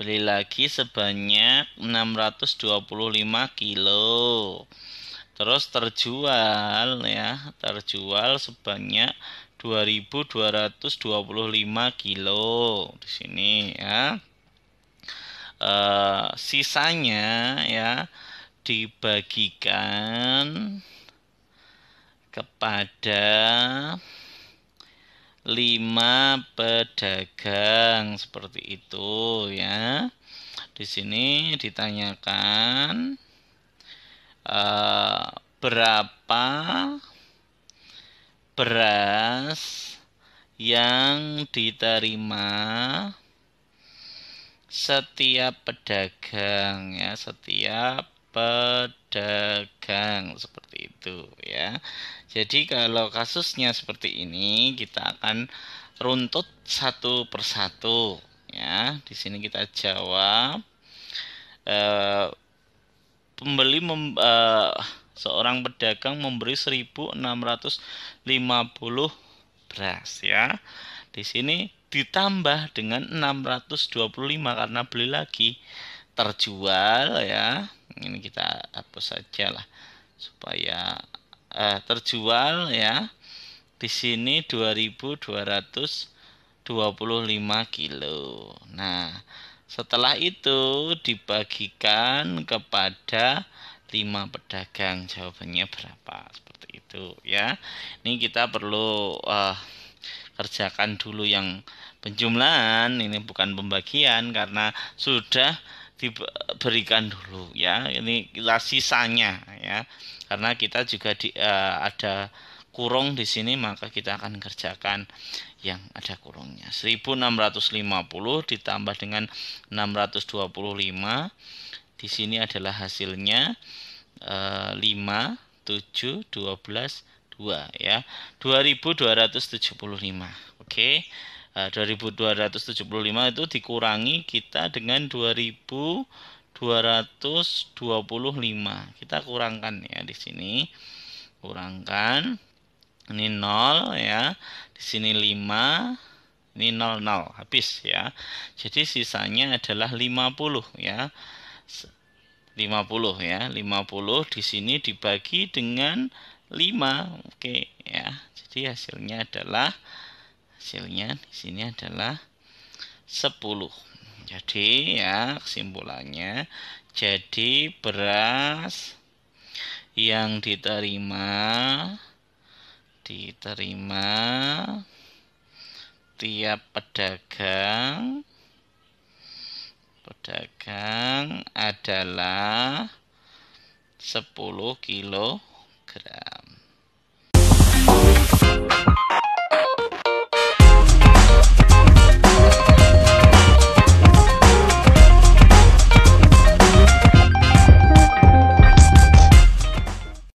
beli lagi sebanyak 625 kilo terus terjual ya terjual sebanyak 2225 kilo di sini ya e, sisanya ya dibagikan kepada lima pedagang seperti itu ya. Di sini ditanyakan uh, berapa beras yang diterima setiap pedagang ya, setiap pedagang seperti itu ya. Jadi kalau kasusnya seperti ini kita akan runtut satu persatu ya. Di sini kita jawab e, pembeli mem, e, seorang pedagang memberi 1650 beras ya. Di sini ditambah dengan 625 karena beli lagi terjual ya ini kita hapus saja lah supaya eh, terjual ya di sini 2225 kilo. Nah, setelah itu dibagikan kepada lima pedagang. Jawabannya berapa? Seperti itu ya. Ini kita perlu uh, kerjakan dulu yang penjumlahan, ini bukan pembagian karena sudah diberikan dulu ya. Ini sisanya ya karena kita juga di, uh, ada kurung di sini maka kita akan kerjakan yang ada kurungnya 1650 ditambah dengan 625 di sini adalah hasilnya uh, 5 7 12 2 ya 2275 oke okay. Eh, 2275 itu dikurangi kita dengan 2.000 225. Kita kurangkan ya di sini. Kurangkan. Ini 0 ya. Di sini 5. Ini 0 0 habis ya. Jadi sisanya adalah 50 ya. 50 ya. 50 di sini dibagi dengan 5. Oke ya. Jadi hasilnya adalah hasilnya di sini adalah 10. Jadi ya kesimpulannya jadi beras yang diterima diterima tiap pedagang pedagang adalah 10 kilogram